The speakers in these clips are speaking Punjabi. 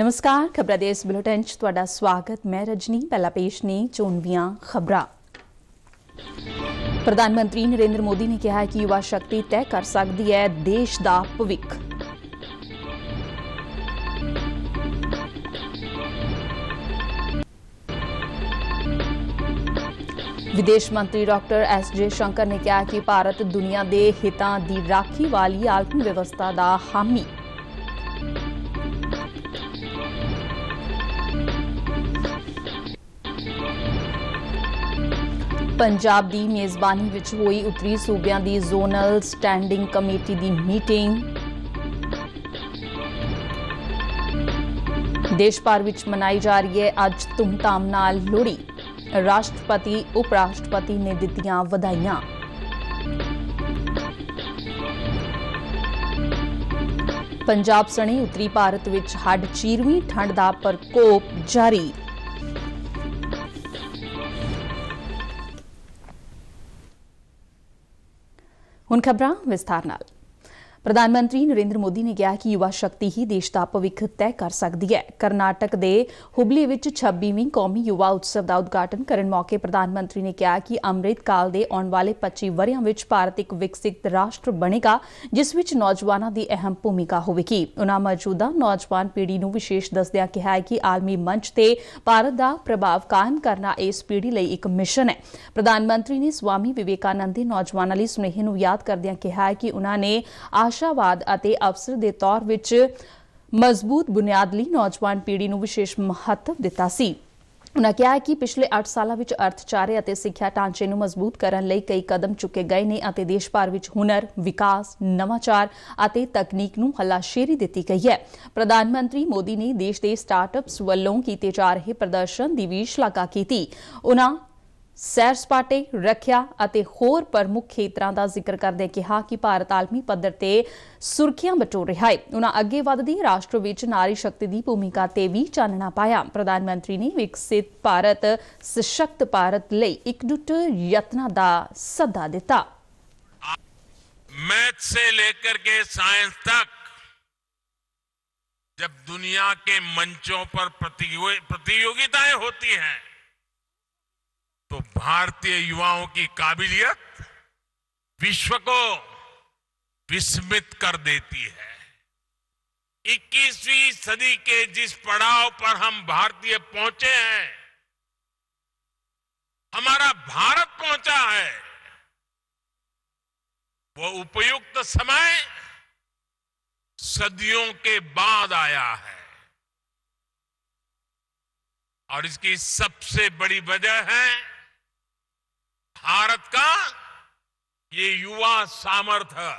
ਨਮਸਕਾਰ ਖਬਰਾਂ ਦੇਸ ਬੁਲੇਟਿਨ 'ਚ ਤੁਹਾਡਾ ਸਵਾਗਤ ਮੈਂ ਰਜਨੀ ਪਹਿਲਾ ਪੇਸ਼ ਨੇ ਚੋਣਵੀਆਂ ਖਬਰਾਂ ਪ੍ਰਧਾਨ ਮੰਤਰੀ ਨਰਿੰਦਰ ਮੋਦੀ ਨੇ ਕਿਹਾ ਕਿ ਯੁਵਾ ਸ਼ਕਤੀ ਤੈਅ ਕਰ ਸਕਦੀ ਹੈ ਦੇਸ਼ ਦਾ ਭਵਿੱਖ ਵਿਦੇਸ਼ ਮੰਤਰੀ ਡਾਕਟਰ ਐਸ ਜੇ ਸ਼ੰਕਰ ਨੇ ਕਿਹਾ ਕਿ ਭਾਰਤ ਦੁਨੀਆ ਦੇ ਹਿੱਤਾਂ ਦੀ ਰਾਖੀ ਵਾਲੀ ਆਲਮੀ ਵਿਵਸਥਾ ਦਾ ਹਾਮੀ ਪੰਜਾਬ ਦੀ ਮੇਜ਼ਬਾਨੀ ਵਿੱਚ ਹੋਈ ਉੱਤਰੀ ਸੂਬਿਆਂ ਦੀ ਜ਼ੋਨਲ ਸਟੈਂਡਿੰਗ ਕਮੇਟੀ ਦੀ ਮੀਟਿੰਗ ਦੇਸ਼ ਭਰ ਵਿੱਚ ਮਨਾਈ ਜਾ ਰਹੀ ਹੈ ਅੱਜ ਧੂਮਧਾਮ ਨਾਲ ਲੋਹੜੀ ਰਾਸ਼ਟਰਪਤੀ ਉਪ ਰਾਸ਼ਟਰਪਤੀ ਨੇ ਦਿੱਤੀਆਂ ਵਧਾਈਆਂ ਪੰਜਾਬ ਸਣੇ ਉੱਤਰੀ ਭਾਰਤ ਵਿੱਚ ਹੱਡ ਚੀਰਵੀਂ ਠੰਡ ਦਾ ਪਰਕੋਪ ਜਾਰੀ ਹੁਣ ਖਬਰਾਂ ਵਿਸਥਾਰ ਨਾਲ ਪ੍ਰਧਾਨ ਮੰਤਰੀ ਨਰਿੰਦਰ ਮੋਦੀ ਨੇ ਕਿਹਾ ਕਿ ਯੁਵਾ ਸ਼ਕਤੀ ਹੀ ਦੇਸ਼ ਦਾ ਭਵਿੱਖ ਤੈਅ ਕਰ ਸਕਦੀ ਹੈ ਕਰਨਾਟਕ ਦੇ ਹੁਬਲੀ ਵਿੱਚ 26ਵੀਂ ਕੌਮੀ ਯੁਵਾ ਉਤਸਵ ਦਾ ਉਦਘਾਟਨ ਕਰਨ ਮੌਕੇ ਪ੍ਰਧਾਨ ਮੰਤਰੀ ਨੇ ਕਿਹਾ ਕਿ ਅੰਮ੍ਰਿਤ ਕਾਲ ਦੇ ਆਉਣ ਵਾਲੇ 25 ਵਰਿਆਂ ਵਿੱਚ ਭਾਰਤ ਇੱਕ ਵਿਕਸਿਤ ਰਾਸ਼ਟਰ ਬਣੇਗਾ ਜਿਸ ਵਿੱਚ ਨੌਜਵਾਨਾਂ ਦੀ ਅਹਿਮ ਭੂਮਿਕਾ ਹੋਵੇਗੀ ਉਹਨਾਂ ਮੌਜੂਦਾ ਨੌਜਵਾਨ ਪੀੜ੍ਹੀ ਨੂੰ ਵਿਸ਼ੇਸ਼ ਦੱਸਦਿਆਂ ਕਿਹਾ ਹੈ ਕਿ ਆਲਮੀ ਮੰਚ ਤੇ ਭਾਰਤ ਦਾ ਪ੍ਰਭਾਵ ਕਾਇਮ ਕਰਨਾ ਇਸ ਪੀੜ੍ਹੀ ਲਈ ਇੱਕ ਮਿਸ਼ਨ ਹੈ ਪ੍ਰਧਾਨ ਮੰਤਰੀ ਨੇ ਸਵਾਮੀ ਵਿਵੇਕਾਨੰਦ ਦੇ ਨੌਜਵਾਨਾਂ ਲਈ ਸੁਨੇਹੇ ਨੂੰ ਯਾਦ ਕਰਦਿਆਂ ਕਿਹਾ ਕਿ ਉਹਨਾਂ ਨੇ ਆ ਆਸ਼ਾਵਾਦ ਅਤੇ ਅਫਸਰ ਦੇ ਤੌਰ ਵਿੱਚ ਮਜ਼ਬੂਤ ਬੁਨਿਆਦ ਲਈ ਨੌਜਵਾਨ ਪੀੜ੍ਹੀ ਨੂੰ ਵਿਸ਼ੇਸ਼ ਮਹੱਤਵ ਦਿੱਤਾ ਸੀ ਉਨ੍ਹਾਂ ਕਿਹਾ ਕਿ ਪਿਛਲੇ 8 ਸਾਲਾਂ ਵਿੱਚ ਅਰਥਚਾਰੇ ਅਤੇ ਸਿੱਖਿਆ ਢਾਂਚੇ ਨੂੰ ਮਜ਼ਬੂਤ ਕਰਨ ਲਈ ਕਈ ਕਦਮ ਚੁੱਕੇ ਗਏ ਨੇ ਅਤੇ ਦੇਸ਼ ਭਰ ਵਿੱਚ ਹੁਨਰ, ਵਿਕਾਸ, ਨਵਾਚਾਰ ਅਤੇ ਤਕਨੀਕ ਨੂੰ ਹਲਾਸ਼ੇਰੀ ਦਿੱਤੀ ਗਈ ਹੈ। ਪ੍ਰਧਾਨ ਮੰਤਰੀ ਮੋਦੀ ਨੇ ਦੇਸ਼ ਦੇ ਸਟਾਰਟਅਪਸ ਵੱਲੋਂ ਕੀਤੇ ਜਾ ਰਹੇ ਪ੍ਰਦਰਸ਼ਨ ਦੀ ਵੀ ਸ਼ਲਾਘਾ ਕੀਤੀ। ਉਨ੍ਹਾਂ ਸੈਰ ਸਪਾਟੇ ਰੱਖਿਆ ਅਤੇ ਹੋਰ ਪ੍ਰਮੁੱਖ ਖੇਤਰਾਂ ਦਾ ਜ਼ਿਕਰ ਕਰਦੇ ਕਿਹਾ ਕਿ ਭਾਰਤ ਆਲਮੀ ਪੱਧਰ ਤੇ ਸੁਰਖੀਆਂ ਬਟੋ ਰਿਹਾ ਹੈ ਉਹਨਾਂ ਅੱਗੇ ਵੱਧਦੀ ਰਾਸ਼ਟਰ ਵਿੱਚ ਨਾਰੀ ਸ਼ਕਤੀ ਦੀ ਭੂਮਿਕਾ ਤੇ ਵੀ ਚਾਨਣਾ ਪਾਇਆ ਪ੍ਰਧਾਨ ਮੰਤਰੀ ਨੇ ਵਿਕਸਿਤ ਭਾਰਤ ਸਸ਼ਕਤ ਭਾਰਤ ਲਈ ਇਕਜੁੱਟ ਯਤਨਾਂ ਦਾ ਸੱਦਾ ਦਿੱਤਾ ਮੈਥ ਸੇ ਲੈ ਕੇ ਸਾਇੰਸ ਤੱਕ ਜਦ ਦੁਨੀਆ ਕੇ ਮੰਚੋਂ ਪਰ प्रतियोगिताएं ਹੁੰਦੀਆਂ हैं तो भारतीय युवाओं की काबिलियत विश्व को विस्मित कर देती है 21वीं सदी के जिस पड़ाव पर हम भारतीय पहुंचे हैं हमारा भारत पहुंचा है वो उपयुक्त समय सदियों के बाद आया है और इसकी सबसे बड़ी वजह है भारत का ये युवा सामर्थ्य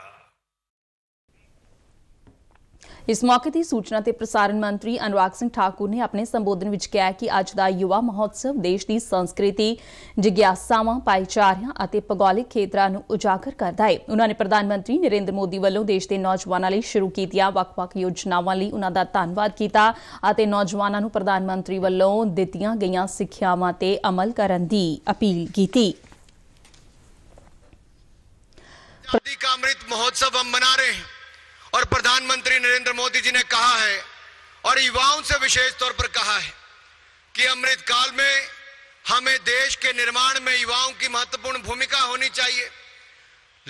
ਇਸ ਮੌਕੇ ਤੇ ਸੂਚਨਾ ਤੇ ਪ੍ਰਸਾਰਣ ਮੰਤਰੀ ਅਨੁਰਾਗ ਸਿੰਘ ਠਾਕੁਰ ਨੇ ਆਪਣੇ ਸੰਬੋਧਨ ਵਿੱਚ ਕਿਹਾ ਕਿ ਅੱਜ ਦਾ ਯੁਵਾ ਮਹੋਤਸਵ ਦੇਸ਼ ਦੀ ਸੰਸਕ੍ਰਿਤੀ, ਜਿਗਿਆਸਾਵਾਂ, ਭਾਈਚਾਰਿਆਂ ਅਤੇ ਭੂਗੋਲਿਕ ਖੇਤਰਾਂ ਨੂੰ ਉਜਾਗਰ ਕਰਦਾ ਹੈ। ਉਹਨਾਂ ਨੇ ਪ੍ਰਧਾਨ ਮੰਤਰੀ ਨਰਿੰਦਰ ਮੋਦੀ ਵੱਲੋਂ ਦੇਸ਼ ਦੇ ਨੌਜਵਾਨਾਂ ਲਈ ਸ਼ੁਰੂ ਕੀਤੀਆਂ ਵੱਖ-ਵੱਖ ਯੋਜਨਾਵਾਂ ਲਈ ਉਹਨਾਂ ਦਾ ਧੰਨਵਾਦ ਕੀਤਾ ਅਤੇ ਨੌਜਵਾਨਾਂ ਨੂੰ ਪ੍ਰਧਾਨ ਮੰਤਰੀ ਵੱਲੋਂ ਦਿੱਤੀਆਂ ਗਈਆਂ ਸਿੱਖਿਆਵਾਂ ਤੇ ਅਮਲ ਕਰਨ ਦੀ ਅਪੀਲ ਕੀਤੀ। अमृत महोत्सव हम मना रहे हैं और प्रधानमंत्री नरेंद्र मोदी जी ने कहा है और युवाओं से विशेष तौर पर कहा है कि अमृत काल में हमें देश के निर्माण में युवाओं की महत्वपूर्ण भूमिका होनी चाहिए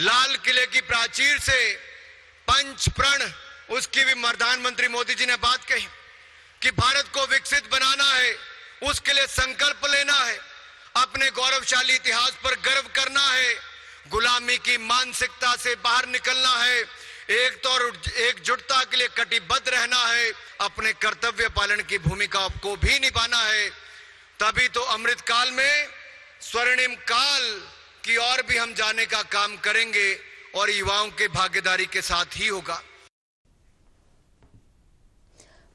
लाल किले की प्राचीर से पंच प्रण उसकी भी प्रधानमंत्री मोदी जी ने बात कही कि भारत को विकसित बनाना है उसके लिए संकल्प लेना है अपने गौरवशाली इतिहास पर गर्व करना है गुलामी की मानसिकता से बाहर निकलना है एक तो और एकजुटता के लिए कटिबद्ध रहना है अपने कर्तव्य पालन की भूमिका को भी निभाना है तभी तो अमृत काल में स्वर्णिम काल की ओर भी हम जाने का काम करेंगे और युवाओं के भागीदारी के साथ ही होगा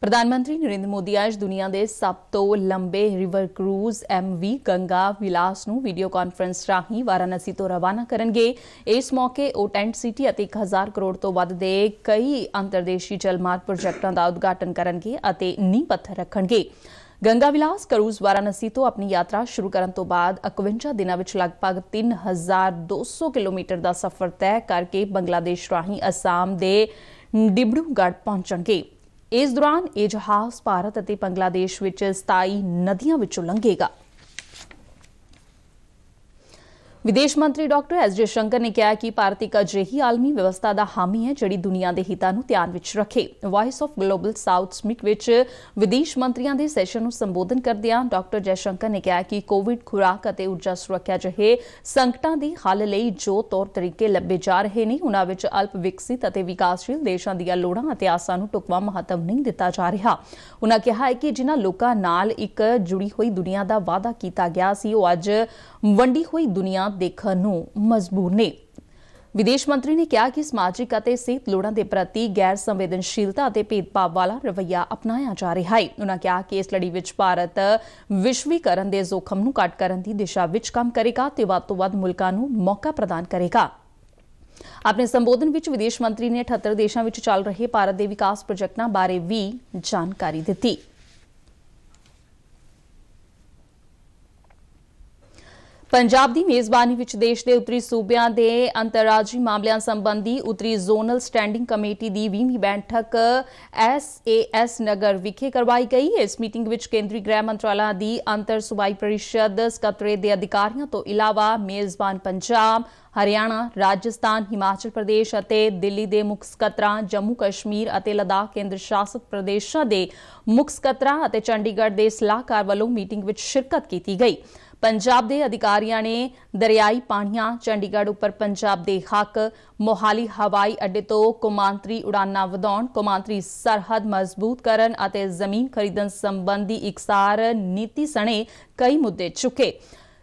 ਪ੍ਰਧਾਨ ਮੰਤਰੀ ਨਰਿੰਦਰ ਮੋਦੀ ਅੱਜ ਦੁਨੀਆ ਦੇ ਸਭ ਤੋਂ ਲੰਬੇ ਰਿਵਰ ਕਰੂਜ਼ ਵੀ ਗੰਗਾ ਵਿਲਾਸ ਨੂੰ ਵੀਡੀਓ ਕਾਨਫਰੰਸ ਰਾਹੀਂ ਵਾਰਾਨਸੀ ਤੋਂ ਰਵਾਨਾ ਕਰਨਗੇ ਇਸ ਮੌਕੇ ਉਹ ਟੈਂਟ ਸਿਟੀ ਅਤੇ 1000 ਕਰੋੜ ਤੋਂ ਵੱਧ ਦੇ ਕਈ ਅੰਤਰਦੇਸ਼ੀ ਜਲਮਾਰਗ ਪ੍ਰੋਜੈਕਟਾਂ ਦਾ ਉਦਘਾਟਨ ਕਰਨਗੇ ਅਤੇ ਨੀਂਹ ਪੱਥਰ ਰੱਖਣਗੇ ਗੰਗਾ ਵਿਲਾਸ ਕਰੂਜ਼ ਵਾਰਾਨਸੀ ਤੋਂ ਆਪਣੀ ਯਾਤਰਾ ਸ਼ੁਰੂ ਕਰਨ ਤੋਂ ਬਾਅਦ 51 ਦਿਨਾਂ ਵਿੱਚ ਲਗਭਗ 3200 ਕਿਲੋਮੀਟਰ ਦਾ ਸਫ਼ਰ ਤੈਅ ਕਰਕੇ ਬੰਗਲਾਦੇਸ਼ ਰਾਹੀਂ ਅਸਾਮ ਦੇ ਡਿਬਰੂਗੜ੍ਹ ਪਹੁੰਚਣਗੇ ਇਸ ਦੌਰਾਨ ਇਹ ਜਹਾਜ਼ ਭਾਰਤ ਅਤੇ ਬੰਗਲਾਦੇਸ਼ ਵਿੱਚ 27 ਨਦੀਆਂ ਵਿੱਚੋਂ ਲੰਘੇਗਾ ਵਿਦੇਸ਼ ਮੰਤਰੀ ਡਾਕਟਰ ਐਸ ਜੇ ਸ਼ੰਕਰ ਨੇ ਕਿਹਾ ਕਿ ਭਾਰਤੀ ਇੱਕ ਆਲਮੀ ਵਿਵਸਥਾ ਦਾ ਹਾਮੀ ਹੈ ਜਿਹੜੀ ਦੁਨੀਆ ਦੇ ਹਿੱਤਾਂ ਨੂੰ ਧਿਆਨ ਵਿੱਚ ਰੱਖੇ voice of global south summit ਵਿੱਚ ਵਿਦੇਸ਼ ਮੰਤਰੀਆਂ ਦੇ ਸੈਸ਼ਨ ਨੂੰ ਸੰਬੋਧਨ ਕਰਦਿਆਂ ਡਾਕਟਰ ਜੈ ਸ਼ੰਕਰ ਨੇ ਕਿਹਾ ਕਿ ਕੋਵਿਡ ਖੁਰਾਕ ਅਤੇ ਊਰਜਾ ਸੁਰੱਖਿਆ ਜਿਹੇ ਸੰਕਟਾਂ ਦੀ ਹੱਲ ਲਈ ਜੋ ਤੌਰ ਤਰੀਕੇ ਲੱਭੇ ਜਾ ਰਹੇ ਨੇ ਉਹਨਾਂ ਵਿੱਚ ਅਲਪ ਵਿਕਸਿਤ ਅਤੇ ਵਿਕਾਸਸ਼ੀਲ ਦੇਸ਼ਾਂ ਦੀਆਂ ਲੋੜਾਂ ਅਤੇ ਆਸਾਂ ਨੂੰ ਟੁਕਵਾ ਮਹੱਤਵ ਨਹੀਂ ਦਿੱਤਾ ਜਾ ਰਿਹਾ ਉਹਨਾਂ ਕਿਹਾ ਹੈ ਕਿ ਜਿਨ੍ਹਾਂ ਲੋਕਾਂ ਨਾਲ ਇੱਕ ਜੁੜੀ ਹੋਈ ਦੁਨੀਆ ਦਾ ਵਾਅਦਾ ਕੀਤਾ ਗਿਆ ਸੀ ਉਹ ਅੱਜ ਵੰਡੀ ਹੋਈ ਦੁਨੀਆ ਦੇਖਣ ਨੂੰ ਮਜਬੂਰ ਨੇ ਵਿਦੇਸ਼ ਮੰਤਰੀ ਨੇ ਕਿਹਾ ਕਿ ਸਮਾਜਿਕ ਅਤੇ ਸਿਹਤ ਲੋੜਾਂ ਦੇ ਪ੍ਰਤੀ ਗੈਰ ਸੰਵੇਦਨਸ਼ੀਲਤਾ ਅਤੇ ਭੇਦਭਾਵ ਵਾਲਾ ਰਵਈਆ ਅਪਣਾਇਆ ਜਾ ਰਿਹਾ ਹੈ ਉਨ੍ਹਾਂ ਕਿਹਾ ਕਿ ਇਸ ਲੜੀ ਵਿੱਚ ਭਾਰਤ ਵਿਸ਼ਵੀਕਰਨ ਦੇ ਜ਼ੋਖਮ ਨੂੰ ਘਟ ਕਰਨ ਦੀ ਦਿਸ਼ਾ ਵਿੱਚ ਕੰਮ ਕਰੇਗਾ ਤੇ ਵੱਧ ਤੋਂ ਵੱਧ ਮੁਲਕਾਂ ਨੂੰ ਮੌਕਾ ਪ੍ਰਦਾਨ ਕਰੇਗਾ ਆਪਣੇ ਸੰਬੋਧਨ ਵਿੱਚ ਵਿਦੇਸ਼ ਮੰਤਰੀ ਨੇ 78 ਦੇਸ਼ਾਂ ਵਿੱਚ ਚੱਲ ਰਹੇ ਭਾਰਤ ਦੇ ਵਿਕਾਸ ਪ੍ਰੋਜੈਕਟਾਂ ਬਾਰੇ ਵੀ ਜਾਣਕਾਰੀ ਦਿੱਤੀ ਪੰਜਾਬ ਦੀ ਮੇਜ਼ਬਾਨੀ ਵਿੱਚ ਦੇਸ਼ ਦੇ ਉੱਤਰੀ ਸੂਬਿਆਂ ਦੇ ਅੰਤਰਰਾਜੀ ਮਾਮਲਿਆਂ ਸੰਬੰਧੀ ਉੱਤਰੀ ਜ਼ੋਨਲ ਸਟੈਂਡਿੰਗ ਕਮੇਟੀ ਦੀ 20ਵੀਂ ਬੈਠਕ ਐਸਏਐਸ ਨਗਰ ਵਿਖੇ ਕਰਵਾਈ ਗਈ ਇਸ ਮੀਟਿੰਗ ਵਿੱਚ ਕੇਂਦਰੀ ਗ੍ਰਹਿ ਮੰਤਰਾਲਾ ਦੀ ਅੰਤਰ ਸੂਬਾਈ ਪਰਿਸ਼ਦ ਸਕੱਤਰੇ ਦੇ ਅਧਿਕਾਰੀਆਂ ਤੋਂ ਇਲਾਵਾ ਮੇਜ਼ਬਾਨ ਪੰਜਾਬ ਹਰਿਆਣਾ ਰਾਜਸਥਾਨ ਹਿਮਾਚਲ ਪ੍ਰਦੇਸ਼ ਅਤੇ ਦਿੱਲੀ ਦੇ ਮੁੱਖ ਸਕੱਤਰਾਂ ਜੰਮੂ ਕਸ਼ਮੀਰ ਅਤੇ ਲਦਾਖ ਕੇਂਦਰ ਸ਼ਾਸਤ ਪ੍ਰਦੇਸ਼ਾਂ ਦੇ ਮੁੱਖ ਸਕੱਤਰਾਂ ਅਤੇ ਚੰਡੀਗੜ੍ਹ ਦੇ ਸਲਾਹਕਾਰ ਵੱਲੋਂ ਮੀਟਿੰਗ ਵਿੱਚ ਸ਼ਿਰਕਤ ਕੀਤੀ ਗਈ ਪੰਜਾਬ ਦੇ ਅਧਿਕਾਰੀਆਂ ਨੇ ਦਰਿਆਈ ਪਾਣੀਆਂ ਚੰਡੀਗੜ੍ਹ ਉੱਪਰ ਪੰਜਾਬ ਦੇ ਹੱਕ ਮੋਹਾਲੀ ਹਵਾਈ ਅੱਡੇ ਤੋਂ ਕੁਮਾਂਤਰੀ ਉਡਾਨਾਂ ਵਧਾਉਣ ਕੁਮਾਂਤਰੀ ਸਰਹੱਦ ਮਜ਼ਬੂਤ ਕਰਨ ਅਤੇ ਜ਼ਮੀਨ ਖਰੀਦਣ ਸੰਬੰਧੀ ਇਕਸਾਰ ਨੀਤੀ ਸਣੇ ਕਈ ਮੁੱਦੇ ਚੁੱਕੇ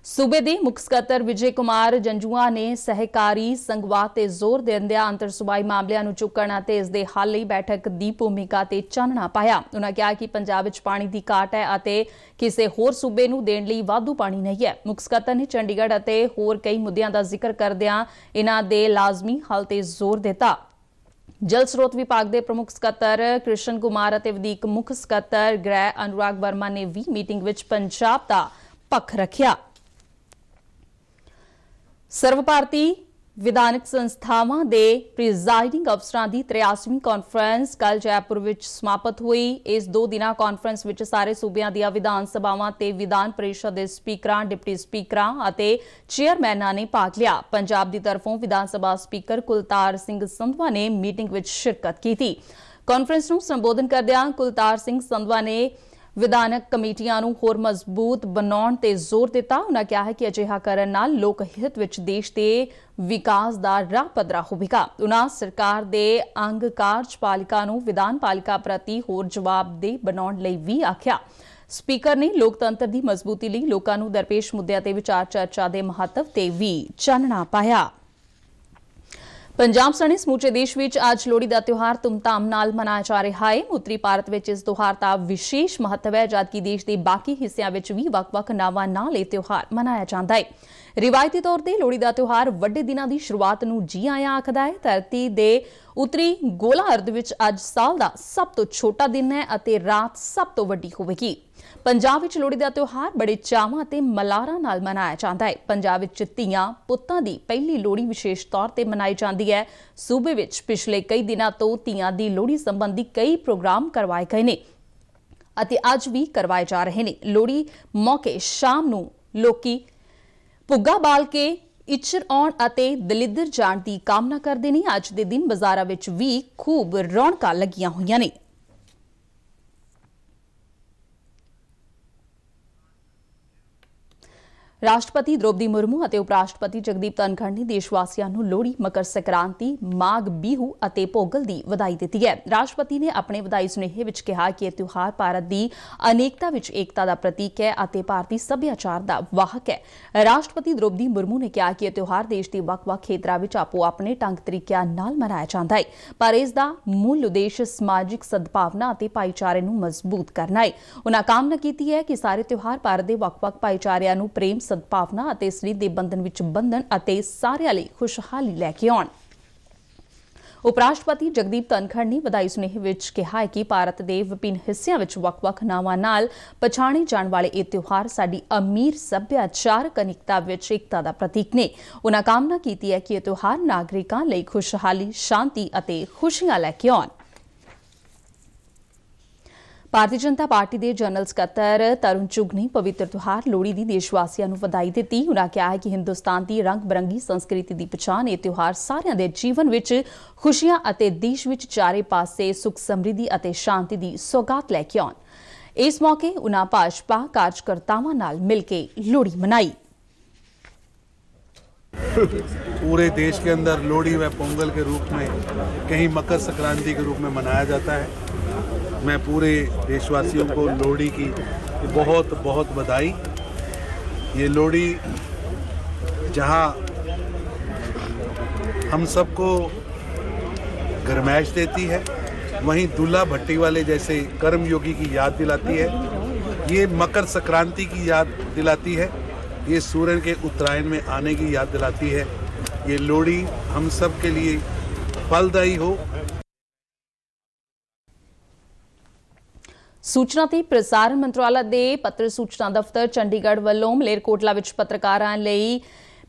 ਸੂਬੇ ਦੇ ਮੁੱਖ ਸਕੱਤਰ ਵਿਜੇ ਕੁਮਾਰ ਜੰਜੂਆ ਨੇ ਸਹਿਕਾਰੀ ਸੰਘਵਾ ਤੇ ਜ਼ੋਰ ਦਿੰਦਿਆਂ ਅੰਤਰ ਸੁਬਾਈ ਮਾਮਲਿਆਂ ਨੂੰ ਚੁੱਕਣ ਅਤੇ ਇਸ ਦੇ ਹੱਲ ਲਈ ਬੈਠਕ ਦੀ ਭੂਮਿਕਾ ਤੇ ਚਾਨਣਾ ਪਾਇਆ ਉਹਨਾਂ ਕਿਹਾ ਕਿ ਪੰਜਾਬ ਵਿੱਚ ਪਾਣੀ ਦੀ ਘਾਟ ਹੈ ਅਤੇ ਕਿਸੇ ਹੋਰ ਸੂਬੇ ਨੂੰ ਦੇਣ ਲਈ ਵਾਧੂ ਪਾਣੀ ਨਹੀਂ ਹੈ ਮੁੱਖ ਸਕੱਤਰ ਨੇ ਚੰਡੀਗੜ੍ਹ ਅਤੇ ਹੋਰ ਕਈ ਮੁੱਦਿਆਂ ਦਾ ਜ਼ਿਕਰ ਕਰਦਿਆਂ ਇਹਨਾਂ ਦੇ ਲਾਜ਼ਮੀ ਹੱਲ ਤੇ ਜ਼ੋਰ ਦਿੱਤਾ ਜਲ ਸਰੋਤ ਵਿਭਾਗ ਦੇ ਪ੍ਰਮੁੱਖ ਸਕੱਤਰ ਕ੍ਰਿਸ਼ਨ ਕੁਮਾਰ ਅਤੇ ਵਧੀਕ ਮੁੱਖ ਸਕੱਤਰ ਗ੍ਰਹਿ ਅਨੁਰਾਗ ਵਰਮਾ ਨੇ ਵੀ ਮੀਟਿੰਗ ਵਿੱਚ ਪੰਜਾਬ ਦਾ ਪੱਖ ਰੱਖਿਆ ਸਰਵ ਭਾਰਤੀ ਵਿਧਾਨਕ ਸੰਸਥਾਵਾਂ ਦੇ ਪ੍ਰੀਜ਼ਾਈਡਿੰਗ ਅਫਸਰਾਂ ਦੀ 83ਵੀਂ ਕਾਨਫਰੰਸ ਕੱਲ ਜੈਪੁਰ ਵਿੱਚ ਸਮਾਪਤ ਹੋਈ ਇਸ ਦੋ ਦਿਨਾਂ ਕਾਨਫਰੰਸ ਵਿੱਚ ਸਾਰੇ ਸੂਬਿਆਂ ਦੀਆਂ ਵਿਧਾਨ ਸਭਾਵਾਂ ਤੇ ਵਿਧਾਨ ਪਰਿਸ਼ਦ ਦੇ ਸਪੀਕਰਾਂ ਡਿਪਟੀ ਸਪੀਕਰਾਂ ਅਤੇ ਚੇਅਰਮੈਨਾਂ ਨੇ ਭਾਗ ਲਿਆ ਪੰਜਾਬ ਦੀ ਤਰਫੋਂ ਵਿਧਾਨ ਸਭਾ ਸਪੀਕਰ ਕੁਲਤਾਰ ਸਿੰਘ ਸੰਧਵਾ ਨੇ ਮੀਟਿੰਗ ਵਿੱਚ ਸ਼ਿਰਕਤ ਕੀਤੀ ਕਾਨਫਰੰਸ ਨੂੰ ਸੰਬੋਧਨ ਕਰਦਿਆਂ ਕੁਲਤਾਰ ਸਿੰਘ ਸੰਧਵਾ ਨੇ ਵਿਧਾਨਕ ਕਮੇਟੀਆਂ ਨੂੰ ਹੋਰ ਮਜ਼ਬੂਤ ਬਣਾਉਣ ਤੇ ਜ਼ੋਰ ਦਿੱਤਾ ਉਹਨਾਂ ਕਿਹਾ ਹੈ ਕਿ ਅਜਿਹਾ ਕਰਨ ਨਾਲ ਲੋਕ ਹਿੱਤ ਵਿੱਚ ਦੇਸ਼ ਦੇ ਵਿਕਾਸ ਦਾ ਰਾਹ ਪਧਰਾ ਹੋਵੇਗਾ ਉਹਨਾਂ ਸਰਕਾਰ ਦੇ ਅੰਗ ਕਾਰਜਪਾਲਿਕਾ ਨੂੰ ਵਿਧਾਨ ਪਾਲਿਕਾ ਪ੍ਰਤੀ ਹੋਰ ਜਵਾਬਦੇਹ ਬਣਾਉਣ ਲਈ ਵੀ ਆਖਿਆ ਸਪੀਕਰ ਨੇ ਲੋਕਤੰਤਰ ਦੀ ਮਜ਼ਬੂਤੀ ਲਈ ਲੋਕਾਂ ਨੂੰ ਦਰਪੇਸ਼ ਮੁੱਦਿਆਂ ਤੇ ਵਿਚਾਰ ਚਰਚਾ ਦੇ ਮਹੱਤਵ ਤੇ ਵੀ ਚਾਨਣਾ ਪਾਇਆ ਪੰਜਾਬ ਸਣੇ ਸਮੂਚੇ ਦੇਸ਼ ਵਿੱਚ ਅੱਜ ਲੋਹੜੀ ਦਾ ਤਿਉਹਾਰ ਤੁਮਤਾਮ ਨਾਲ ਮਨਾਇਆ ਜਾ ਰਿਹਾ ਹੈ ਉੱਤਰੀ ਭਾਰਤ ਵਿੱਚ ਇਸ ਤਿਉਹਾਰ ਦਾ ਵਿਸ਼ੇਸ਼ ਮਹੱਤਵ ਹੈ ਜਦਕਿ ਦੇਸ਼ ਦੇ ਬਾਕੀ ਹਿੱਸਿਆਂ ਵਿੱਚ ਵੀ ਵੱਖ-ਵੱਖ ਨਾਵਾਂ ਨਾਲ ਇਹ ਤਿਉਹਾਰ ਮਨਾਇਆ ਜਾਂਦਾ ਹੈ ਰਿਵਾਇਤੀ ਤੌਰ ਤੇ ਲੋਹੜੀ ਦਾ ਤਿਉਹਾਰ ਵੱਡੇ ਦਿਨਾਂ ਦੀ ਸ਼ੁਰੂਆਤ ਨੂੰ ਜੀ ਆਇਆਂ ਆਖਦਾ ਹੈ ਧਰਤੀ ਦੇ ਉਤਰੀ ਗੋਲਾ ਅਰਧ ਵਿੱਚ ਅੱਜ ਸਾਲ ਦਾ ਸਭ ਤੋਂ ਛੋਟਾ ਦਿਨ ਹੈ ਅਤੇ ਰਾਤ ਸਭ ਤੋਂ ਵੱਡੀ ਹੋਵੇਗੀ ਪੰਜਾਬ ਵਿੱਚ ਲੋਹੜੀ ਦਾ ਤਿਉਹਾਰ ਬੜੇ ਚਾਵਾਂ ਅਤੇ ਮਲਾਰਾਂ ਨਾਲ ਮਨਾਇਆ ਜਾਂਦਾ ਹੈ ਪੰਜਾਬ ਵਿੱਚ ਧੀਆਂ ਪੁੱਤਾਂ ਦੀ ਪਹਿਲੀ ਲੋਹੜੀ ਵਿਸ਼ੇਸ਼ ਤੌਰ ਤੇ ਮਨਾਈ ਜਾਂਦੀ ਹੈ ਸੂਬੇ ਵਿੱਚ ਪਿਛਲੇ ਕਈ ਦਿਨਾਂ ਤੋਂ ਧੀਆਂ ਦੀ ਲੋਹੜੀ ਸੰਬੰਧੀ ਕਈ ਪ੍ਰੋਗਰਾਮ ਕਰਵਾਏ ਗਏ ਨੇ ਅਤੇ ਅੱਜ ਵੀ ਕਰਵਾਏ ਜਾ ਰਹੇ ਨੇ ਲੋਹੜੀ ਮੌਕੇ ਸ਼ਾਮ ਨੂੰ ਲੋਕੀ ਪੁੱਗਾ ਬਾਲ ਕੇ ਇਚਰ ਆਉਣ ਅਤੇ ਦਲਿੱਦਰ ਜਾਣ ਦੀ ਕਾਮਨਾ ਕਰਦੇ ਨੇ ਅੱਜ ਦੇ ਦਿਨ ਬਾਜ਼ਾਰਾਂ ਵਿੱਚ ਵੀ ਖੂਬ ਰੌਣਕਾਂ ਲੱਗੀਆਂ ਹੋਈਆਂ ਨੇ ਰਾਸ਼ਟਰਪਤੀ ਦ੍ਰੋਪਦੀ ਮੁਰਮੂ ਅਤੇ ਉਪ ਰਾਸ਼ਟਰਪਤੀ ਜਗਦੀਪ ਧਨਖੜ ਨੇ ਦੇਸ਼ ਵਾਸੀਆਂ ਨੂੰ ਲੋਹੜੀ ਮਕਰ ਸੰਕ੍ਰਾਂਤੀ ਮਾਘ ਬੀਹੂ ਅਤੇ ਪੋਗਲ ਦੀ ਵਧਾਈ ਦਿੱਤੀ ਹੈ ਰਾਸ਼ਟਰਪਤੀ ਨੇ ਆਪਣੇ ਵਧਾਈ ਸੁਨੇਹੇ ਵਿੱਚ ਕਿਹਾ ਕਿ ਇਹ ਤਿਉਹਾਰ ਭਾਰਤ ਦੀ ਅਨੇਕਤਾ ਵਿੱਚ ਏਕਤਾ ਦਾ ਪ੍ਰਤੀਕ ਹੈ ਅਤੇ ਭਾਰਤੀ ਸੱਭਿਆਚਾਰ ਦਾ ਵਾਹਕ ਹੈ ਰਾਸ਼ਟਰਪਤੀ ਦ੍ਰੋਪਦੀ ਮੁਰਮੂ ਨੇ ਕਿਹਾ ਕਿ ਇਹ ਤਿਉਹਾਰ ਦੇਸ਼ ਦੇ ਵੱਖ-ਵੱਖ ਖੇਤਰਾਂ ਵਿੱਚ ਆਪੋ ਆਪਣੇ ਢੰਗ ਤਰੀਕਿਆਂ ਨਾਲ ਮਨਾਇਆ ਜਾਂਦਾ ਹੈ ਪਰ ਇਸ ਦਾ ਮੂਲ ਉਦੇਸ਼ ਸਮਾਜਿਕ ਸਦਭਾਵਨਾ ਅਤੇ ਭਾਈਚਾਰੇ ਨੂੰ ਮਜ਼ਬੂਤ ਕਰਨਾ ਹੈ ਉਹਨਾਂ ਕਾਮਨਾ ਕੀਤੀ ਹੈ ਕਿ ਸਾਰੇ ਤਿਉਹਾਰ ਭਾਰਤ ਦੇ ਵੱਖ-ਵੱਖ ਭਾਈਚਾਰਿਆਂ ਨੂੰ ਪ੍ਰੇਮ ਸਦਭਾਵਨਾ ਅਤੇ ਸਰੀਰ ਦੇ ਬੰਧਨ ਵਿੱਚ ਬੰਧਨ ਅਤੇ ਸਾਰਿਆਂ ਲਈ ਖੁਸ਼ਹਾਲੀ ਲੈ ਕੇ ਆਉਣ ਉਪ ਰਾਸ਼ਟਰਪਤੀ ਜਗਦੀਪ ਧਨਖੜ ਨੇ ਵਧਾਈ ਸੁਨੇਹੇ ਵਿੱਚ ਕਿਹਾ ਹੈ ਕਿ ਭਾਰਤ ਦੇ ਵਿਭਿੰਨ ਹਿੱਸਿਆਂ ਵਿੱਚ ਵੱਖ-ਵੱਖ ਨਾਵਾਂ ਨਾਲ ਪਛਾਣੇ ਜਾਣ ਵਾਲੇ ਇਹ ਤਿਉਹਾਰ ਸਾਡੀ ਅਮੀਰ ਸੱਭਿਆਚਾਰਕ ਅਨਿਕਤਾ ਵਿੱਚ ਇਕਤਾ ਦਾ ਪ੍ਰਤੀਕ ਨੇ ਉਹਨਾਂ ਕਾਮਨਾ ਕੀਤੀ ਹੈ ਕਿ ਇਹ ਤਿਉਹਾਰ ਨਾਗਰਿਕਾਂ ਲਈ ਖੁਸ਼ਹਾਲੀ ਸ਼ਾਂਤੀ ਅਤੇ ਖੁਸ਼ੀਆਂ ਲੈ ਕੇ ਆਉਣ ਭਾਰਤੀ ਜਨਤਾ ਪਾਰਟੀ ਦੇ ਜਨਰਲ ਸਕੱਤਰ ਤਰੁਣ ਚੁਗ ਨੇ ਪਵਿੱਤਰ ਤਿਉਹਾਰ ਲੋਹੜੀ ਦੀ ਦੇਸ਼ ਵਾਸੀਆਂ ਨੂੰ ਵਧਾਈ ਦਿੱਤੀ ਉਹਨਾਂ ਕਿਹਾ ਹੈ ਕਿ ਹਿੰਦੁਸਤਾਨ ਦੀ ਰੰਗ-ਬਰੰਗੀ ਸੰਸਕ੍ਰਿਤੀ ਦੀ ਪਛਾਣ ਇਹ ਤਿਉਹਾਰ ਸਾਰਿਆਂ ਦੇ ਜੀਵਨ ਵਿੱਚ ਖੁਸ਼ੀਆਂ ਅਤੇ ਦੇਸ਼ ਵਿੱਚ ਚਾਰੇ ਪਾਸੇ ਸੁਖ ਸਮ੍ਰਿੱਧੀ ਅਤੇ ਸ਼ਾਂਤੀ ਦੀ ਸੌਗਾਤ ਲੈ ਕੇ ਆਉਣ ਇਸ ਮੌਕੇ ਉਹਨਾਂ ਭਾਜਪਾ ਕਾਰਜਕਰਤਾਵਾਂ ਨਾਲ ਮਿਲ ਕੇ ਲੋਹੜੀ ਮਨਾਈ पूरे देश के अंदर लोहड़ी व पोंगल के रूप में कहीं मकर संक्रांति के रूप में मनाया जाता है मैं पूरे देशवासियों को लोहड़ी की बहुत बहुत बधाई ये लोहड़ी जहाँ हम सबको गरमाइश देती है वहीं दूल्हा भट्टी वाले जैसे कर्मयोगी की याद दिलाती है ये मकर संक्रांति की याद दिलाती है ये सूर्य के उत्तरायण में आने की याद दिलाती है ये लोहड़ी हम सब के लिए फलदायी हो ਸੂਚਨਾ ਤੇ ਪ੍ਰਸਾਰਣ ਮੰਤਰਾਲਾ ਦੇ ਪੱਤਰ ਸੂਚਨਾ ਦਫ਼ਤਰ ਚੰਡੀਗੜ੍ਹ ਵੱਲੋਂ ਮਲੇਰਕੋਟਲਾ ਵਿੱਚ ਪੱਤਰਕਾਰਾਂ ਲਈ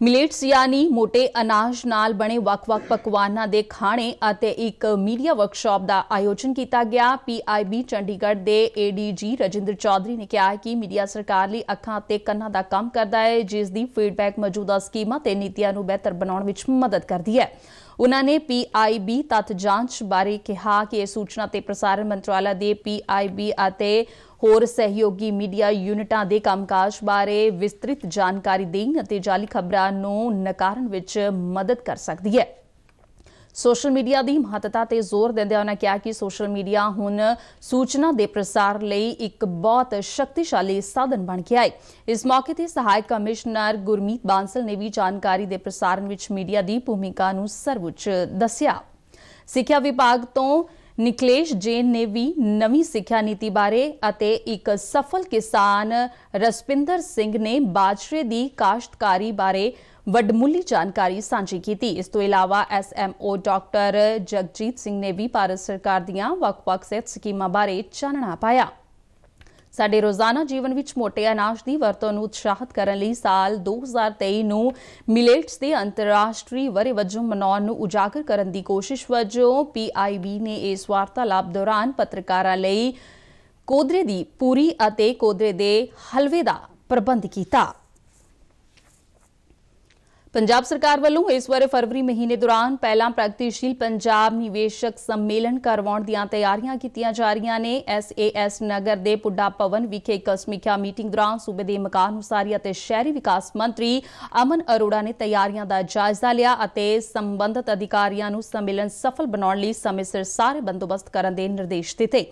ਮਿਲੇਟਸ ਯਾਨੀ ਮੋਟੇ ਅਨਾਜ ਨਾਲ ਬਣੇ ਵੱਖ-ਵੱਖ ਪਕਵਾਨਾਂ ਦੇ ਖਾਣੇ ਅਤੇ ਇੱਕ ਮੀਡੀਆ ਵਰਕਸ਼ਾਪ ਦਾ ਆਯੋਜਨ ਕੀਤਾ ਗਿਆ ਪੀਆਈਬੀ ਚੰਡੀਗੜ੍ਹ ਦੇ ਏਡੀਜੀ ਰਜਿੰਦਰ ਚੌਧਰੀ ਨੇ ਕਿਹਾ ਕਿ ਮੀਡੀਆ ਸਰਕਾਰ ਲਈ ਅੱਖਾਂ ਅਤੇ ਕੰਨਾਂ ਦਾ ਕੰਮ ਕਰਦਾ ਹੈ ਜਿਸ ਦੀ ਫੀਡਬੈਕ ਮੌਜੂਦਾ ਸਕੀਮਾਂ ਤੇ ਨੀਤੀਆਂ ਨੂੰ ਬਿਹਤਰ ਬਣਾਉਣ ਵਿੱਚ ਮਦਦ ਕਰਦੀ ਹੈ ਉਹਨਾਂ ਨੇ ਪੀਆਈਬੀ ਤਤ ਜਾਂਚ ਬਾਰੇ ਕਿਹਾ ਕਿ ਇਹ ਸੂਚਨਾ ਤੇ ਪ੍ਰਸਾਰਣ ਮੰਤਰਾਲਾ ਦੇ ਪੀਆਈਬੀ ਅਤੇ ਹੋਰ ਸਹਿਯੋਗੀ ਮੀਡੀਆ ਯੂਨਿਟਾਂ ਦੇ ਕੰਮਕਾਜ ਬਾਰੇ ਵਿਸਤ੍ਰਿਤ ਜਾਣਕਾਰੀ ਦੇਣ ਅਤੇ ਜਾਲੀ ਖਬਰਾਂ ਨੂੰ ਨਕਾਰਨ ਵਿੱਚ ਮਦਦ ਕਰ ਸਕਦੀ ਹੈ ਸੋਸ਼ਲ ਮੀਡੀਆ ਦੀ ਮਹੱਤਤਾ ਤੇ ਜ਼ੋਰ ਦਿੰਦਿਆਂ ਉਹਨਾਂ ਕਿਹਾ ਕਿ ਸੋਸ਼ਲ ਮੀਡੀਆ ਹੁਣ ਸੂਚਨਾ ਦੇ ਪ੍ਰਸਾਰ ਲਈ ਇੱਕ ਬਹੁਤ ਸ਼ਕਤੀਸ਼ਾਲੀ ਸਾਧਨ ਬਣ ਗਿਆ ਹੈ ਇਸ ਮੌਕੇ ਤੇ ਸਹਾਇਕ ਕਮਿਸ਼ਨਰ ਗੁਰਮੀਤ ਬਾਂਸਲ ਨੇ ਵੀ ਜਾਣਕਾਰੀ ਦੇ ਪ੍ਰਸਾਰਣ ਵਿੱਚ ਮੀਡੀਆ ਦੀ ਭੂਮਿਕਾ ਨੂੰ ਸਰਵਉੱਚ ਦੱਸਿਆ ਸਿੱਖਿਆ ਵਿਭਾਗ ਤੋਂ ਨਿਕਲੇਸ਼ ਜੈਨ ਨੇ ਵੀ ਨਵੀਂ ਸਿੱਖਿਆ ਨੀਤੀ ਬਾਰੇ ਅਤੇ ਇੱਕ ਸਫਲ ਕਿਸਾਨ ਰਸਪਿੰਦਰ ਸਿੰਘ ਨੇ ਬਾਜਰੇ ਦੀ ਕਾਸ਼ਤਕਾਰੀ ਬਾਰੇ ਵੱਡਮੁੱਲੀ ਜਾਣਕਾਰੀ ਸਾਂਝੀ ਕੀਤੀ ਇਸ ਤੋਂ ਇਲਾਵਾ ਐਸਐਮਓ ਡਾਕਟਰ ਜਗਜੀਤ ਸਿੰਘ ਨੇ ਵੀ ਭਾਰਤ ਸਰਕਾਰ ਦੀਆਂ ਵੱਖ-ਵੱਖ ਸਿਹਤ ਸਕੀਮਾਂ ਬਾਰੇ ਚਾਨਣਾ ਪਾਇਆ ਸਾਡੇ ਰੋਜ਼ਾਨਾ ਜੀਵਨ ਵਿੱਚ ਮੋਟੇ ਅਨਾਜ ਦੀ ਵਰਤੋਂ ਨੂੰ ਉਤਸ਼ਾਹਿਤ ਕਰਨ ਲਈ ਸਾਲ 2023 ਨੂੰ ਮਿਲੇਟਸ ਦੇ ਅੰਤਰਰਾਸ਼ਟਰੀ ਵਰੇ ਵਜੋਂ ਮਨਾਉਣ ਨੂੰ ਉਜਾਗਰ ਕਰਨ ਦੀ ਕੋਸ਼ਿਸ਼ ਵਜੋਂ ਪੀਆਈਬੀ ਨੇ ਇਸ ਵਾਰਤਾਲਾਪ ਦੌਰਾਨ ਪੱਤਰਕਾਰਾਂ ਲਈ ਕੋਦਰੇ ਦੀ ਪੂਰੀ ਅਤੇ ਕੋਦਰੇ ਦੇ ਹਲਵੇ ਦਾ ਪ੍ਰਬੰਧ ਕੀਤਾ ਪੰਜਾਬ ਸਰਕਾਰ ਵੱਲੋਂ ਇਸ ਵਾਰ ਫਰਵਰੀ ਮਹੀਨੇ ਦੌਰਾਨ ਪਹਿਲਾ ਪ੍ਰਗਤੀਸ਼ੀਲ ਪੰਜਾਬ ਨਿਵੇਸ਼ਕ ਸੰਮੇਲਨ ਕਰਵਾਉਣ ਦੀਆਂ ਤਿਆਰੀਆਂ ਕੀਤੀਆਂ ਜਾ ਰਹੀਆਂ ਨੇ ਐਸਏਐਸ ਨਗਰ ਦੇ ਪੁੱਡਾ ਪਵਨ ਵਿਖੇ ਇੱਕ ਸਮੀਖਿਆ ਮੀਟਿੰਗ ਦੌਰਾਨ ਸੂਬੇ ਦੇ ਮਕਾਨ ਉਸਾਰੀ ਅਤੇ ਸ਼ਹਿਰੀ ਵਿਕਾਸ ਮੰਤਰੀ ਅਮਨ ਅਰੋੜਾ ਨੇ ਤਿਆਰੀਆਂ ਦਾ ਜਾਇਜ਼ਾ ਲਿਆ ਅਤੇ ਸੰਬੰਧਤ ਅਧਿਕਾਰੀਆਂ ਨੂੰ ਸੰਮੇਲਨ ਸਫਲ ਬਣਾਉਣ ਲਈ ਸਮੇਂ ਸਿਰ ਸਾਰੇ ਬੰਦੋਬਸਤ ਕਰਨ ਦੇ ਨਿਰਦੇਸ਼ ਦਿੱਤੇ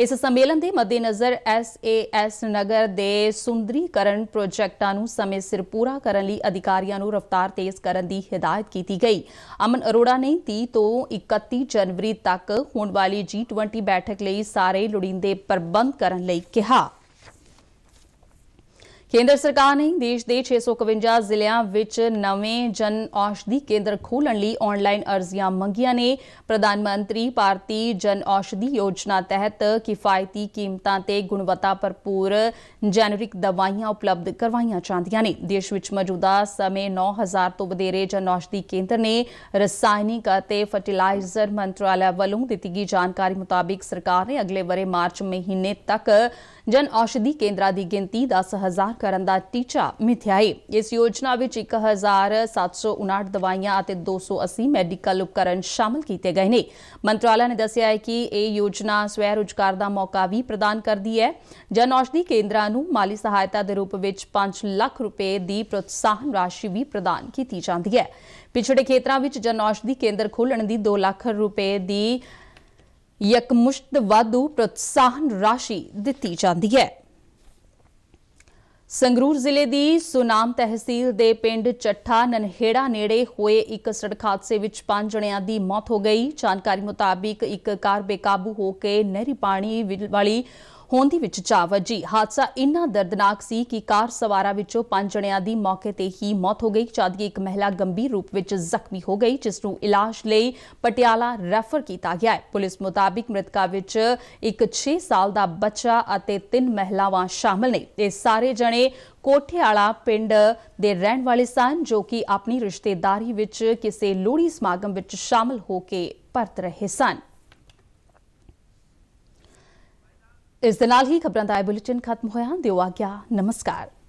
ਇਸ ਸੰਮੇਲਨ ਦੇ ਮੱਦੇਨਜ਼ਰ ਐਸਏਐਸ ਨਗਰ ਦੇ ਸੁੰਦਰੀਕਰਨ ਪ੍ਰੋਜੈਕਟਾਂ ਨੂੰ ਸਮੇਂ ਸਿਰ ਪੂਰਾ ਕਰਨ ਲਈ ਅਧਿਕਾਰੀਆਂ ਨੂੰ ਰਫ਼ਤਾਰ ਤੇਜ਼ ਕਰਨ ਦੀ ਹਦਾਇਤ ਕੀਤੀ ਗਈ ਅਮਨ ਅਰੋੜਾ ਨੇ 30 ਤੋਂ 31 ਜਨਵਰੀ ਤੱਕ ਹੋਣ ਵਾਲੀ G20 ਬੈਠਕ ਲਈ ਸਾਰੇ ਲੋੜੀਂਦੇ ਪ੍ਰਬੰਧ ਕਰਨ ਲਈ ਕਿਹਾ ਕੇਂਦਰ ਸਰਕਾਰ ਨੇ ਦੇਸ਼ ਦੇ 651 ਜ਼ਿਲ੍ਹਿਆਂ ਵਿੱਚ ਨਵੇਂ ਜਨ ਔਸ਼ਧੀ ਕੇਂਦਰ ਖੋਲਣ ਲਈ ਆਨਲਾਈਨ ਅਰਜ਼ੀਆਂ ਮੰਗੀਆਂ ਨੇ ਪ੍ਰਧਾਨ ਮੰਤਰੀ ਭਾਰਤੀ ਜਨ ਔਸ਼ਧੀ ਯੋਜਨਾ ਤਹਿਤ ਕਿਫਾਇਤੀ ਕੀਮਤਾਂ ਤੇ ਗੁਣਵੱਤਾ ਭਰਪੂਰ ਜੈਨਰਿਕ ਦਵਾਈਆਂ ਉਪਲਬਧ ਕਰਵਾਈਆਂ ਜਾਂਦੀਆਂ ਨੇ ਦੇਸ਼ ਵਿੱਚ ਮੌਜੂਦਾ ਸਮੇਂ 9000 ਤੋਂ ਵਧੇਰੇ ਜਨ ਔਸ਼ਧੀ ਕੇਂਦਰ ਨੇ ਰਸਾਇਣਿਕ ਅਤੇ ਫਰਟੀਲਾਈਜ਼ਰ ਮੰਤਰਾਲੇ ਵੱਲੋਂ ਦਿੱਤੀ ਗਈ ਜਾਣਕਾਰੀ ਮੁਤਾਬਿਕ ਸਰਕਾਰ ਨੇ ਅਗਲੇ ਵਰੇ ਮਾਰਚ ਮਹੀਨੇ ਤੱਕ ਜਨ ਔਸ਼ਧੀ ਕੇਂਦਰਾਂ ਦੀ ਗਿਣਤੀ 10000 ਕਰਨ ਦਾ ਟੀਚਾ ਮਿਥਿਆ ਹੈ ਇਸ ਯੋਜਨਾ ਵਿੱਚ 1759 ਦਵਾਈਆਂ ਅਤੇ 280 ਮੈਡੀਕਲ ਉਪਕਰਨ ਸ਼ਾਮਲ ਕੀਤੇ ਗਏ ਨੇ ਮੰਤਰਾਲਾ ਨੇ ਦੱਸਿਆ ਹੈ ਕਿ ਇਹ ਯੋਜਨਾ ਸਵੈ ਰੋਜ਼ਗਾਰ ਦਾ ਮੌਕਾ ਵੀ ਪ੍ਰਦਾਨ ਕਰਦੀ ਹੈ ਜਨ ਔਸ਼ਧੀ ਕੇਂਦਰਾਂ ਨੂੰ ਮਾਲੀ ਸਹਾਇਤਾ ਦੇ ਰੂਪ ਵਿੱਚ 5 ਲੱਖ ਰੁਪਏ ਦੀ ਪ੍ਰੋਤਸਾਹਨ ਰਾਸ਼ੀ ਵੀ ਪ੍ਰਦਾਨ ਕੀਤੀ ਜਾਂਦੀ ਹੈ ਪਿਛੜੇ ਖੇਤਰਾਂ ਵਿੱਚ ਜਨ ਔਸ਼ਧੀ ਕੇਂਦਰ ਖੋਲਣ ਦੀ 2 ਲੱਖ ਰੁਪਏ ਦੀ ਮੁਸ਼ਤ ਵਾਧੂ ਪ੍ਰੋਤਸਾਹਨ ਰਾਸ਼ੀ ਦਿੱਤੀ ਜਾਂਦੀ ਹੈ ਸੰਗਰੂਰ ਜ਼ਿਲ੍ਹੇ ਦੀ ਸੁਨਾਮ ਤਹਿਸੀਲ ਦੇ ਪਿੰਡ ਚੱਠਾ ਨਨਹੇੜਾ ਨੇੜੇ ਹੋਏ ਇੱਕ ਸੜਕ ਹਾਦਸੇ ਵਿੱਚ ਪੰਜ ਜਣਿਆਂ ਦੀ ਮੌਤ ਹੋ ਗਈ ਜਾਣਕਾਰੀ ਮੁਤਾਬਿਕ ਇੱਕ ਕਾਰ ਬੇਕਾਬੂ ਹੋ ਕੇ ਨਹਿਰੀ ਪਾਣੀ ਵਾਲੀ ਹੋਣ ਵਿੱਚ ਜਾ ਵੱਜੀ ਹਾਦਸਾ ਇੰਨਾ ਦਰਦਨਾਕ ਸੀ ਕਿ ਕਾਰ ਸਵਾਰਾਂ ਵਿੱਚੋਂ ਪੰਜ ਜਣਿਆਂ ਦੀ ਮੌਕੇ ਤੇ ਹੀ ਮੌਤ ਹੋ ਗਈ ਜਦਕਿ ਇੱਕ ਮਹਿਲਾ ਗੰਭੀਰ ਰੂਪ ਵਿੱਚ ਜ਼ਖਮੀ ਹੋ ਗਈ ਜਿਸ ਨੂੰ ਇਲਾਜ ਲਈ ਪਟਿਆਲਾ ਰੈਫਰ ਕੀਤਾ ਗਿਆ ਹੈ ਪੁਲਿਸ ਮੁਤਾਬਿਕ ਮ੍ਰਿਤਕਾਂ ਵਿੱਚ ਇੱਕ 6 ਸਾਲ ਦਾ ਬੱਚਾ ਅਤੇ ਤਿੰਨ ਮਹਿਲਾਵਾਂ ਸ਼ਾਮਲ ਨੇ ਇਹ ਸਾਰੇ ਜਣੇ ਕੋਠੇਆਲਾ ਪਿੰਡ ਦੇ ਰਹਿਣ ਵਾਲੇ ਸਨ ਜੋ ਕਿ ਆਪਣੀ ਰਿਸ਼ਤੇਦਾਰੀ ਵਿੱਚ ਕਿਸੇ ਲੋਹੜੀ ਸਮਾਗਮ ਵਿੱਚ ਸ਼ਾਮਲ ਹੋ ਕੇ ਪਰਤ ਰਹੇ ਸਨ ਇਸ ਦੇ ਨਾਲ ਹੀ ਖਬਰਾਂ ਦਾ ਇਹ ਬੁਲੇਟਿਨ ਖਤਮ ਹੋਇਆ ਦਿਓ ਆਗਿਆ ਨਮਸਕਾਰ